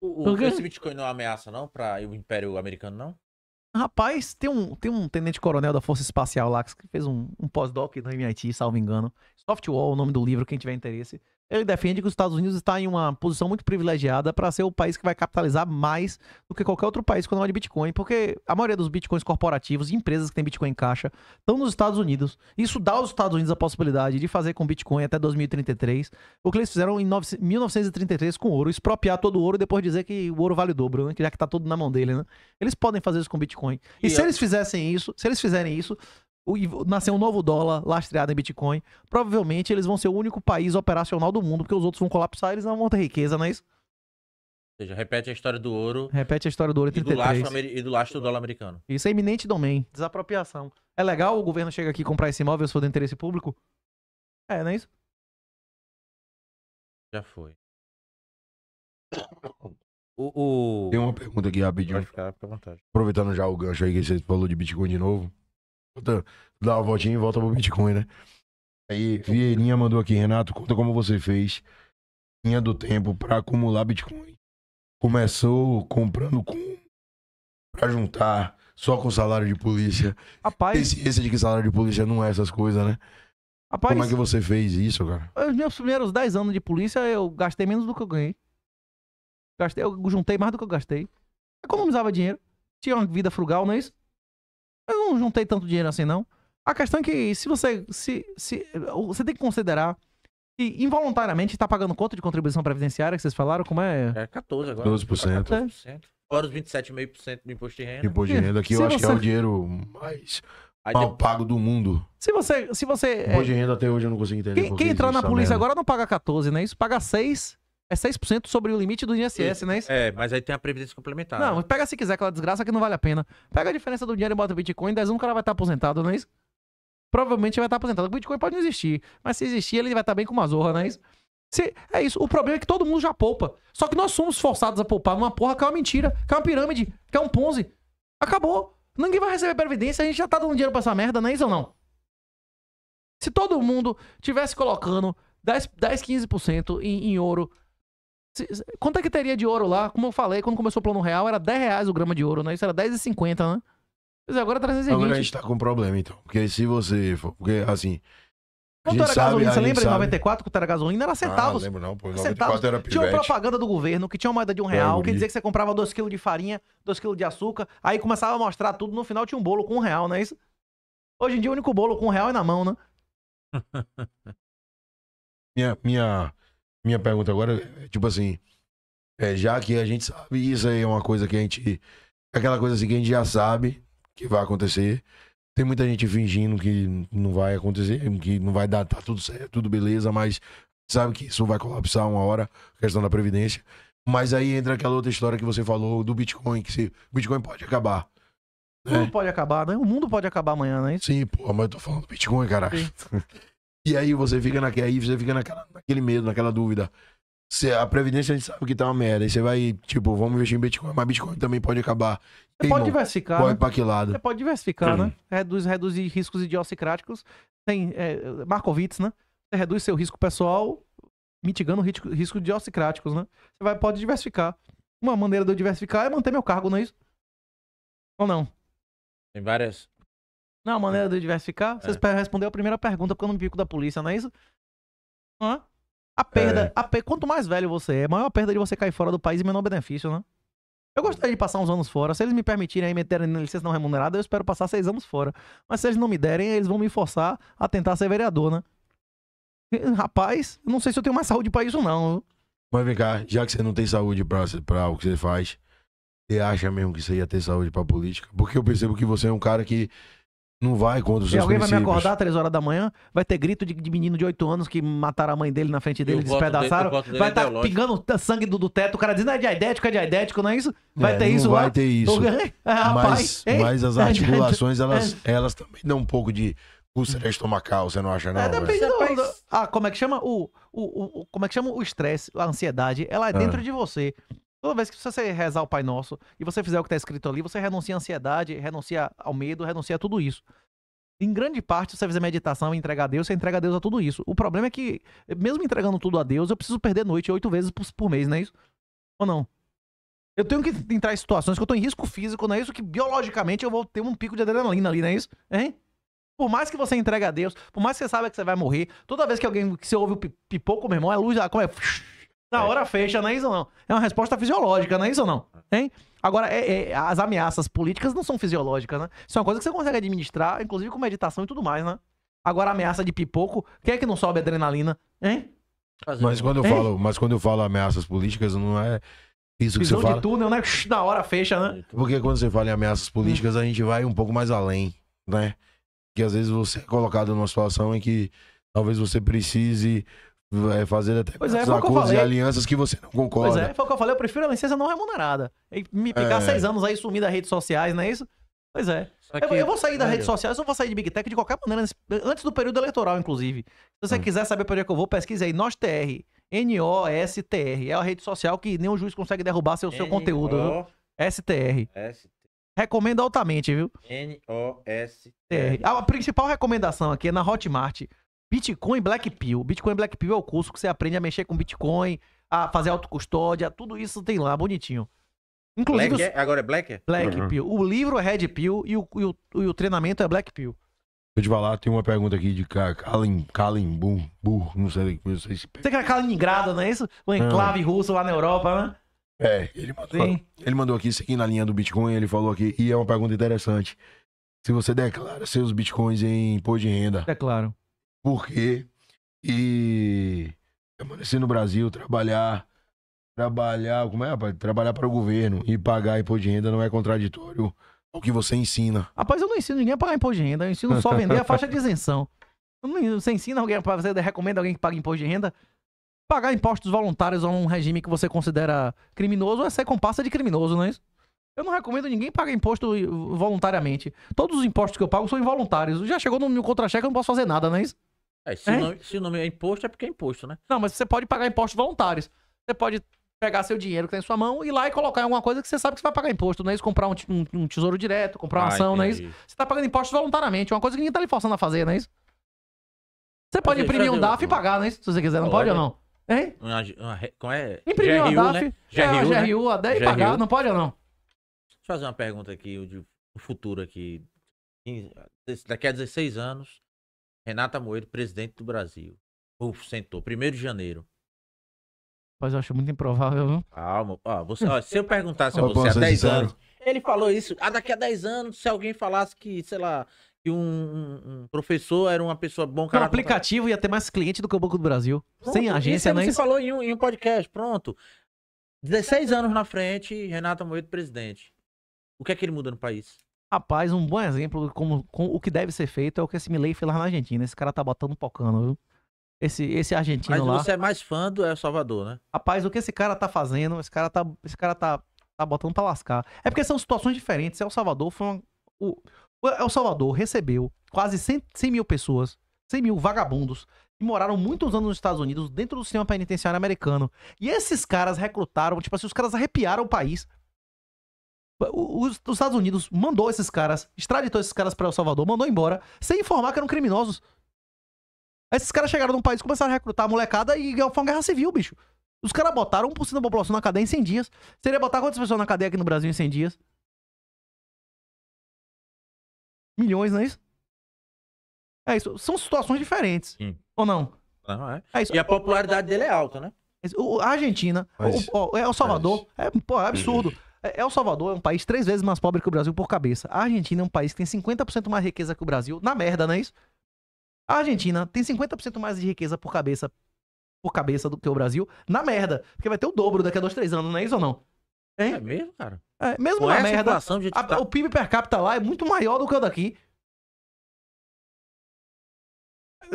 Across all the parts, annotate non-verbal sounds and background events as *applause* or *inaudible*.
O, o, esse Bitcoin não é uma ameaça, não, para o Império Americano, não? Rapaz, tem um, tem um tenente-coronel da Força Espacial lá que fez um, um pós-doc no MIT, salvo engano. Softwall, o nome do livro, quem tiver interesse. Ele defende que os Estados Unidos está em uma posição muito privilegiada para ser o país que vai capitalizar mais do que qualquer outro país quando é de Bitcoin, porque a maioria dos Bitcoins corporativos, empresas que têm Bitcoin em caixa, estão nos Estados Unidos. Isso dá aos Estados Unidos a possibilidade de fazer com Bitcoin até 2033 o que eles fizeram em 1933 com ouro, expropriar todo o ouro e depois dizer que o ouro vale o dobro, né? Que já que está tudo na mão dele, né? Eles podem fazer isso com Bitcoin. E, e se eu... eles fizessem isso, se eles fizerem isso, nascer um novo dólar lastreado em Bitcoin, provavelmente eles vão ser o único país operacional do mundo, porque os outros vão colapsar e eles não vão ter riqueza, não é isso? Ou seja, repete a história do ouro. Repete a história do ouro 33. E do lastro, e do, lastro do dólar americano. Isso é iminente domínio desapropriação. É legal o governo chega aqui comprar esse imóvel se for do interesse público? É, não é isso? Já foi. *coughs* O, o... Tem uma pergunta aqui rapidinho. Aproveitando já o gancho aí que você falou de Bitcoin de novo dá uma voltinha e volta pro Bitcoin, né? Aí, Vieirinha mandou aqui, Renato, conta como você fez linha do tempo para acumular Bitcoin. Começou comprando com para juntar só com salário de polícia. Rapaz. Esse, esse de que salário de polícia não é essas coisas, né? Rapaz, Como é que você fez isso, cara? Os meus primeiros 10 anos de polícia, eu gastei menos do que eu ganhei. Gastei, eu juntei mais do que eu gastei. Economizava dinheiro. Tinha uma vida frugal, não é isso? Eu não juntei tanto dinheiro assim, não. A questão é que se você. Se, se, você tem que considerar que involuntariamente está pagando quanto de contribuição previdenciária que vocês falaram? Como é? É 14 agora. 12%. 14%. Fora os 27,5% do imposto de renda. Imposto de renda, aqui se eu você... acho que é o dinheiro mais mal pago do mundo. Se você. Se você imposto é, de renda até hoje eu não consigo entender. Quem, quem entrar na polícia agora não paga 14, né? Isso paga 6 é 6% sobre o limite do INSS, né? É, mas aí tem a previdência complementar. Não, pega se quiser aquela desgraça que não vale a pena. Pega a diferença do dinheiro e bota o Bitcoin, 10 um cara vai estar aposentado, não é isso? Provavelmente vai estar aposentado. O Bitcoin pode não existir, mas se existir, ele vai estar bem com uma zorra, não é isso? Se, é isso. O problema é que todo mundo já poupa. Só que nós somos forçados a poupar numa porra que é uma mentira, que é uma pirâmide, que é um ponze. Acabou. Ninguém vai receber previdência, a gente já tá dando dinheiro pra essa merda, não é isso ou não? Se todo mundo tivesse colocando 10, 10 15% em, em ouro Quanto é que teria de ouro lá? Como eu falei, quando começou o plano real, era 10 reais o grama de ouro, né? Isso era 10,50, né? Mas é, agora é 320. Agora a gente tá com um problema, então. Porque se você for... Porque, assim... Quanto era sabe, gasolina? Você lembra sabe. em 94 quanto era gasolina? Era ah, centavos. Ah, lembro não, pô. 94 centavos. era pivete. Tinha uma propaganda do governo que tinha uma moeda de um real, que dizia que você comprava 2kg de farinha, 2kg de açúcar, aí começava a mostrar tudo, no final tinha um bolo com um real, não é isso? Hoje em dia o único bolo com um real é na mão, né? *laughs* minha, minha, minha pergunta agora é tipo assim. É, já que a gente sabe, isso aí é uma coisa que a gente. Aquela coisa assim que a gente já sabe que vai acontecer. Tem muita gente fingindo que não vai acontecer, que não vai dar, tá tudo certo, tudo beleza, mas sabe que isso vai colapsar uma hora, questão da Previdência. Mas aí entra aquela outra história que você falou do Bitcoin, que se, o Bitcoin pode acabar. Né? mundo pode acabar, né? O mundo pode acabar amanhã, né? Sim, pô, mas eu tô falando do Bitcoin, caraca. *laughs* E aí você fica naquele, aí você fica naquela, naquele medo, naquela dúvida. a Previdência a gente sabe que tá uma merda. E você vai, tipo, vamos investir em Bitcoin, mas Bitcoin também pode acabar. Você é, pode diversificar. Pode né? pra que lado? Você é, pode diversificar, uhum. né? Reduz, reduzir riscos idiosincráticos. Tem é, né? Você reduz seu risco pessoal, mitigando riscos risco idiosincráticos, né? Você vai, pode diversificar. Uma maneira de eu diversificar é manter meu cargo, não é isso? Ou não? Tem várias. Não, a maneira é. de diversificar? vocês é. responder a primeira pergunta, porque eu não me pico da polícia, não é isso? Hã? A perda, é. a per... quanto mais velho você é, maior a perda de você cair fora do país e menor benefício, né? Eu gostaria de passar uns anos fora. Se eles me permitirem aí meterem na licença não remunerada, eu espero passar seis anos fora. Mas se eles não me derem, eles vão me forçar a tentar ser vereador, né? Rapaz, não sei se eu tenho mais saúde para isso, não. Mas vem cá, já que você não tem saúde para o que você faz, você acha mesmo que você ia ter saúde para política? Porque eu percebo que você é um cara que não vai contra os Se seus alguém princípios. vai me acordar às três horas da manhã, vai ter grito de, de menino de oito anos que mataram a mãe dele na frente dele, despedaçaram. vai é tá estar pingando sangue do, do teto. O cara diz, não é diaidético, é diaidético, não é isso? É, vai É, ter não isso vai lá? ter isso. *laughs* Ah, mas, mas as *laughs* é articulações, elas, elas também dão um pouco de úlcera estomacal, você não acha, não? É, depende do, do- Ah, como é que chama? O, o, o- como é que chama o estresse, a ansiedade? Ela é ah. dentro de você. Toda vez que você rezar o Pai Nosso e você fizer o que está escrito ali, você renuncia à ansiedade, renuncia ao medo, renuncia a tudo isso. Em grande parte, se você fizer meditação e entregar a Deus, você entrega a Deus a tudo isso. O problema é que, mesmo entregando tudo a Deus, eu preciso perder noite oito vezes por mês, não é isso? Ou não? Eu tenho que entrar em situações que eu estou em risco físico, não é isso? Que biologicamente eu vou ter um pico de adrenalina ali, não é isso? Hein? Por mais que você entregue a Deus, por mais que você saiba que você vai morrer, toda vez que alguém que você ouve o pipoco, meu irmão, é luz, como é na é. hora fecha, não é isso ou não? É uma resposta fisiológica, não é isso ou não? Hein? Agora, é, é, as ameaças políticas não são fisiológicas, né? Isso é uma coisa que você consegue administrar, inclusive com meditação e tudo mais, né? Agora, ameaça de pipoco, quem é que não sobe adrenalina? Hein? Mas quando eu falo, mas quando eu falo ameaças políticas, não é isso que Visão você fala. de túnel, né? Na hora fecha, né? É, então. Porque quando você fala em ameaças políticas, a gente vai um pouco mais além, né? Que às vezes você é colocado numa situação em que talvez você precise vai é, fazer até pois é, acordos e alianças que você não concorda. Pois é, foi o que eu falei, eu prefiro a licença não remunerada. E me pegar é. seis anos aí sumir das redes sociais, não é isso? Pois é. Eu, vou sair das redes sociais, eu vou sair de Big Tech de qualquer maneira, antes do período eleitoral, inclusive. Se você hum. quiser saber para onde é que eu vou, pesquise aí, nostr N-O-S-T-R. É a rede social que nenhum juiz consegue derrubar seu, seu conteúdo. S-T-R. Recomendo altamente, viu? N-O-S-T-R. A principal recomendação aqui é na Hotmart. Bitcoin Black Pill. Bitcoin Black Pill é o curso que você aprende a mexer com Bitcoin, a fazer autocustódia, tudo isso tem lá, bonitinho. Inclusive, Black, os... É? agora é Black? Black uhum. Pill. O livro é Red Pill e o, e o, e o treinamento é Black Pill. Deixa eu te falar, tem uma pergunta aqui de Kalin, Kalin Bum, Bur, não sei, não que se... Você que é Kaliningrado, não é isso? O enclave russo lá na Europa, né? É, ele mandou, Sim. ele mandou aqui, isso aqui na linha do Bitcoin, ele falou aqui, e é uma pergunta interessante. Se você declara seus bitcoins em imposto de renda... Declaro quê e permanecer é, no Brasil, trabalhar, trabalhar, como é, rapaz? Trabalhar para o governo e pagar imposto de renda não é contraditório ao que você ensina. Rapaz, eu não ensino ninguém a pagar imposto de renda, eu ensino só vender a faixa de isenção. Não, você ensina alguém, você recomenda alguém que pague imposto de renda? Pagar impostos voluntários a um regime que você considera criminoso é ser comparsa de criminoso, não é isso? Eu não recomendo ninguém pagar imposto voluntariamente. Todos os impostos que eu pago são involuntários. Já chegou no meu contra-cheque, eu não posso fazer nada, não é isso? É, se, é? O nome, se, é imposto, é porque é imposto, né? Não, mas você pode pagar impostos voluntários. Você pode pegar seu dinheiro que tá em sua mão e ir lá e colocar em alguma coisa que você sabe que você vai pagar imposto, não é isso? Comprar um, um, um tesouro direto, comprar uma Ai, ah, ação, não é isso? Você tá pagando impostos voluntariamente, uma coisa que ninguém tá lhe forçando a fazer, não é isso? Você pode imprimir um DAF e pagar, não é isso? Se você quiser, não pode ou não? Hein? Uma, uma, como é? Imprimir GRU, uma DAF, né? GRU, é, né? GRU, a e pagar, não pode ou não? Deixa eu fazer uma pergunta aqui, de futuro aqui. Daqui a 16 anos, Renata Moedo, presidente do Brasil. Uf, sentou. 1 de janeiro. Mas eu acho muito improvável, não? Calma. Ah, você, ó, se eu *laughs* perguntasse a você há 10 anos. Ele falou isso. Ah, daqui a 10 anos, se alguém falasse que, sei lá, que um, um, professor era uma pessoa bom cara. O aplicativo ia ter mais cliente do que o Banco do Brasil. Pronto, sem agência, né? Você falou em um, em um podcast, pronto. 16 anos na frente, Renata Moedo, presidente. O que é que ele muda no país? Rapaz, um bom exemplo de como, com o que deve ser feito é o que esse Milley fez lá na Argentina. Esse cara tá botando pocano, viu? Esse, esse argentino Mas lá. Mas você é mais fã do El Salvador, né? Rapaz, o que esse cara tá fazendo, esse cara tá, esse cara tá, tá botando pra lascar. É porque são situações diferentes. El Salvador foi uma, o, o El Salvador recebeu quase 100, 100 mil pessoas, 100 mil vagabundos, que moraram muitos anos nos Estados Unidos, dentro do sistema penitenciário americano. E esses caras recrutaram, tipo assim, os caras arrepiaram o país os, os Estados Unidos mandou esses caras, extraditou esses caras para El Salvador, mandou embora, sem informar que eram criminosos. Esses caras chegaram num país, começaram a recrutar a molecada e foi uma guerra civil, bicho. Os caras botaram 1% da população na cadeia em 100 dias. Seria botar quantas pessoas na cadeia aqui no Brasil em 100 dias? Milhões, não é isso? É isso. São situações diferentes. Sim. Ou não? Não, é. é isso. E a popularidade dele é alta, né? É a Argentina, o, o, El Salvador, é, é pô, é absurdo. É, El Salvador é um país três vezes mais pobre que o Brasil por cabeça. A Argentina é um país que tem 50% mais riqueza que o Brasil. Na merda, não é isso? A Argentina tem 50% mais de riqueza por cabeça por cabeça do que o Brasil. Na merda. Porque vai ter o dobro daqui a dois, três anos, não é isso ou não? Hein? É mesmo, cara? É, mesmo Com na merda. A, tá O PIB per capita lá é muito maior do que o daqui.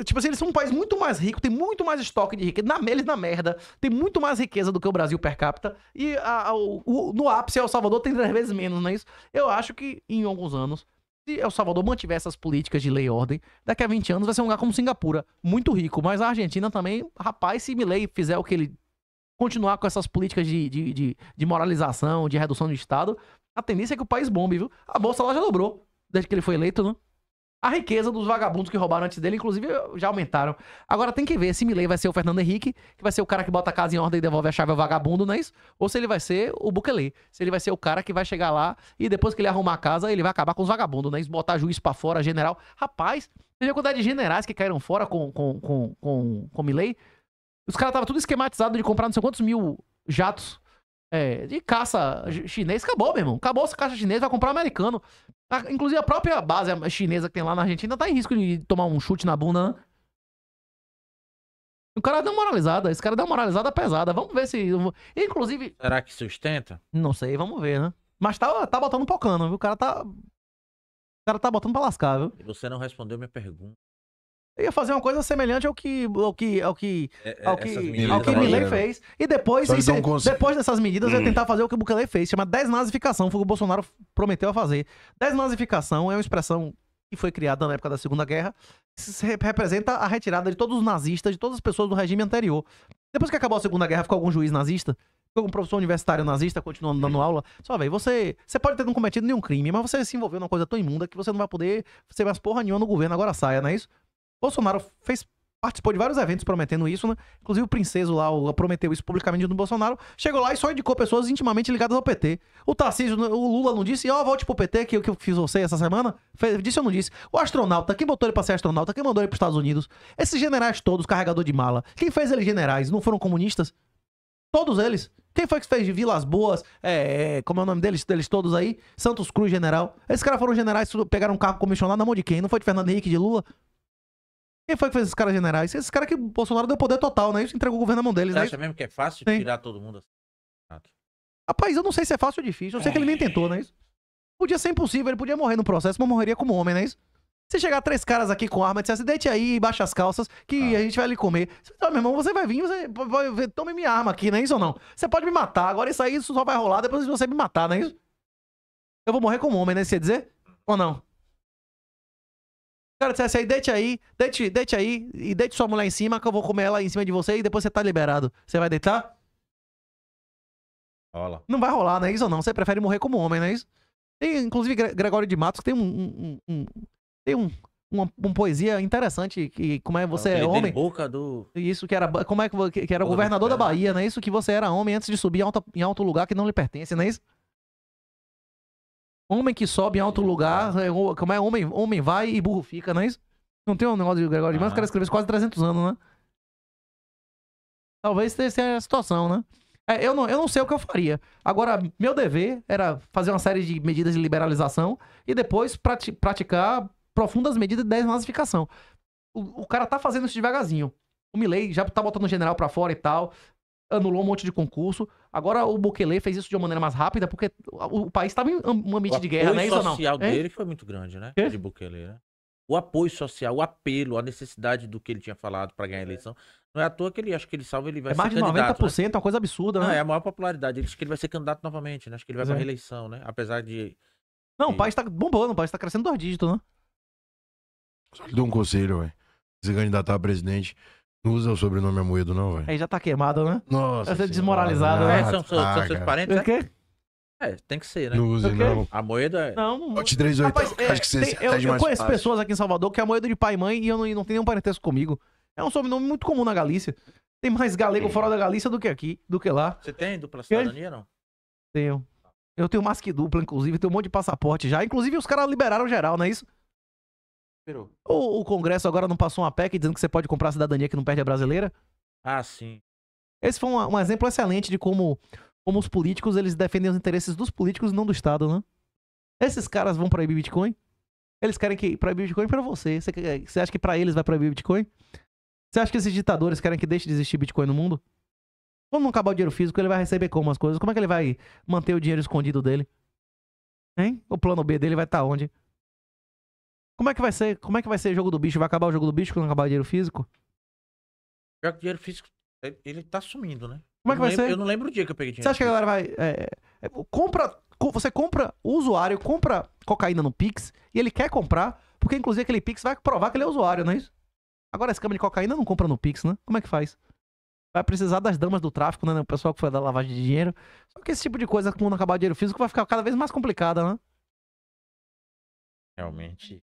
Tipo assim, eles são um país muito mais rico, tem muito mais estoque de riqueza. Na, eles na merda, tem muito mais riqueza do que o Brasil per capita. E a, a, o, no ápice, El é Salvador tem três vezes menos, não é isso? Eu acho que em alguns anos, se El Salvador mantiver essas políticas de lei e ordem, daqui a 20 anos vai ser um lugar como Singapura, muito rico. Mas a Argentina também, rapaz, se Milei fizer o que ele. Continuar com essas políticas de, de, de, de moralização, de redução do Estado, a tendência é que o país bombe, viu? A bolsa lá já dobrou desde que ele foi eleito, né? a riqueza dos vagabundos que roubaram antes dele, inclusive já aumentaram. Agora tem que ver se Milley vai ser o Fernando Henrique, que vai ser o cara que bota a casa em ordem e devolve a chave ao vagabundo, não é isso? Ou se ele vai ser o Bukele, se ele vai ser o cara que vai chegar lá e depois que ele arrumar a casa, ele vai acabar com os vagabundos, não é isso? Botar juiz para fora, general. Rapaz, veja a quantidade de generais que caíram fora com, com, com, com, com Milley. Os caras estavam tudo esquematizado de comprar não sei quantos mil jatos é, de caça chinês, acabou, meu irmão. Acabou essa caça chinesa, vai comprar americano. A, inclusive a própria base chinesa que tem lá na Argentina tá em risco de tomar um chute na bunda, né? O cara deu uma moralizada, esse cara deu uma moralizada pesada. Vamos ver se. Inclusive. Será que sustenta? Não sei, vamos ver, né? Mas tá, tá botando um pocano, viu? O cara tá. O cara tá botando pra lascar, viu? E você não respondeu minha pergunta ia fazer uma coisa semelhante ao que ao que ao que é, é ao que, ao que Milley né? fez e depois e é, depois dessas medidas hum. ia tentar fazer o que o Bukele fez chama desnazificação foi o que o Bolsonaro prometeu a fazer desnazificação é uma expressão que foi criada na época da Segunda Guerra que representa a retirada de todos os nazistas de todas as pessoas do regime anterior depois que acabou a Segunda Guerra ficou algum juiz nazista um professor universitário nazista continuando dando aula. Só, velho, você, você pode ter não cometido nenhum crime, mas você se envolveu numa coisa tão imunda que você não vai poder ser mais porra nenhuma no governo, agora saia, não é isso? Bolsonaro fez participou de vários eventos prometendo isso, né? Inclusive o Princeso lá o, prometeu isso publicamente no Bolsonaro. Chegou lá e só indicou pessoas intimamente ligadas ao PT. O Tarcísio, o Lula não disse, ó, oh, volte pro PT, que eu que eu fiz você essa semana. disse ou não disse? O astronauta, quem botou ele pra ser astronauta? Quem mandou ele pros Estados Unidos? Esses generais todos, carregador de mala. Quem fez eles generais? Não foram comunistas? Todos eles. Quem foi que fez de Vilas Boas, é, é como é o nome deles, deles todos aí? Santos Cruz, general. Esses caras foram generais, pegaram um carro comissionado na mão de quem? Não foi de Fernando Henrique de Lula? Quem foi que fez esses caras generais? Esses caras que o Bolsonaro deu poder total, né? Isso entregou o governo na mão deles, Você né? acha mesmo que é fácil Sim. tirar todo mundo assim? Rapaz, eu não sei se é fácil ou difícil. Eu sei é. que ele nem tentou, né? Isso? Podia ser impossível, ele podia morrer no processo, mas morreria como homem, né? Se chegar três caras aqui com arma e dissesse, deite aí, baixa as calças, que ah. a gente vai lhe comer. Você meu irmão, você vai vir, você vai ver, tome minha arma aqui, não é isso ou não? Você pode me matar, agora isso aí isso só vai rolar depois de você me matar, não é isso? Eu vou morrer como homem, né? Você dizer? Ou não? cara dissesse aí, deite aí, deite, deite aí, e deite sua mulher em cima, que eu vou comer ela em cima de você e depois você tá liberado. Você vai deitar? Rola. Não vai rolar, não é isso ou não? Você prefere morrer como homem, não é isso? Tem, inclusive, Gregório de Matos, que tem um. um, um tem um, uma, uma, poesia interessante que como é você Ele é homem boca do isso que era como é que, que era o governador da Bahia não é isso que você era homem antes de subir em, em alto lugar que não lhe pertence não é isso Homem que sobe em alto lugar, é, como é homem, homem vai e burro fica, não é isso? Não tem um negócio de Gregório de Matos, o cara escreveu quase 300 anos, né? Talvez seja a situação, né? É, eu, não, eu não sei o que eu faria. Agora, meu dever era fazer uma série de medidas de liberalização e depois prati praticar profundas medidas de desnazificação. O, o, cara tá fazendo isso devagarzinho. O Milley já tá botando o general pra fora e tal anulou um monte de concurso. Agora o Bukele fez isso de uma maneira mais rápida, porque o país estava em um ambiente o de guerra, né? Isso não? O social dele é? foi muito grande, né? De Bukele, né? O apoio social, o apelo, a necessidade do que ele tinha falado para ganhar a é. eleição. Não é à toa que ele acho que ele salva, ele vai é ser candidato. É mais de 90%, né? é uma coisa absurda, né? Não, é a maior popularidade. Ele acha que ele vai ser candidato novamente, né? Acho que ele vai para é. reeleição, né? Apesar de. Não, o país tá bombando, o país tá crescendo dois dígitos, né? Só lhe dou um conselho, velho. Se candidatar a presidente, não usa o sobrenome Amoedo, não, velho. Aí é, já tá queimado, né? Nossa. Vai ser desmoralizado, ah, né? São, são, são seus parentes, O é? quê? Né? É, tem que ser, né? Não use, não. A moeda é. Não, não. 38, Rapaz, é, acho que você tem, eu, tá eu conheço fácil. pessoas aqui em Salvador que é a moeda de pai e mãe e eu não, não tenho nenhum parentesco comigo. É um sobrenome muito comum na Galícia. Tem mais galego fora da Galícia do que aqui, do que lá. Você tem dupla cidadania, não? Tenho. Eu tenho masque dupla, inclusive, tenho um monte de passaporte já. Inclusive, os caras liberaram geral, não é isso? O, o Congresso agora não passou uma PEC dizendo que você pode comprar a cidadania que não perde a brasileira? Ah, sim. Esse foi um, um exemplo excelente de como, como os políticos eles defendem os interesses dos políticos e não do Estado, né? Esses caras vão proibir Bitcoin? Eles querem que proibir Bitcoin para você. você. Você acha que para eles vai proibir Bitcoin? Você acha que esses ditadores querem que deixe de existir Bitcoin no mundo? Quando não acabar o dinheiro físico, ele vai receber como as coisas? Como é que ele vai manter o dinheiro escondido dele? Hein? O plano B dele vai estar tá onde? Como é que vai ser? Como é que vai ser o jogo do bicho? Vai acabar o jogo do bicho quando acabar o dinheiro físico? Já que o dinheiro físico, é, ele tá sumindo, né? Como é que vai lembro, ser? Eu não lembro o dia que eu peguei dinheiro. Você acha que a galera vai. É, é, compra. Você compra, o usuário compra cocaína no Pix e ele quer comprar, porque inclusive aquele Pix vai provar que ele é usuário, não é isso? Agora esse câmbio de cocaína não compra no Pix, né? Como é que faz? Vai precisar das damas do tráfico, né? né? O pessoal que foi da lavagem de dinheiro. Só que esse tipo de coisa, quando acabar o dinheiro físico, vai ficar cada vez mais complicada, né? Realmente.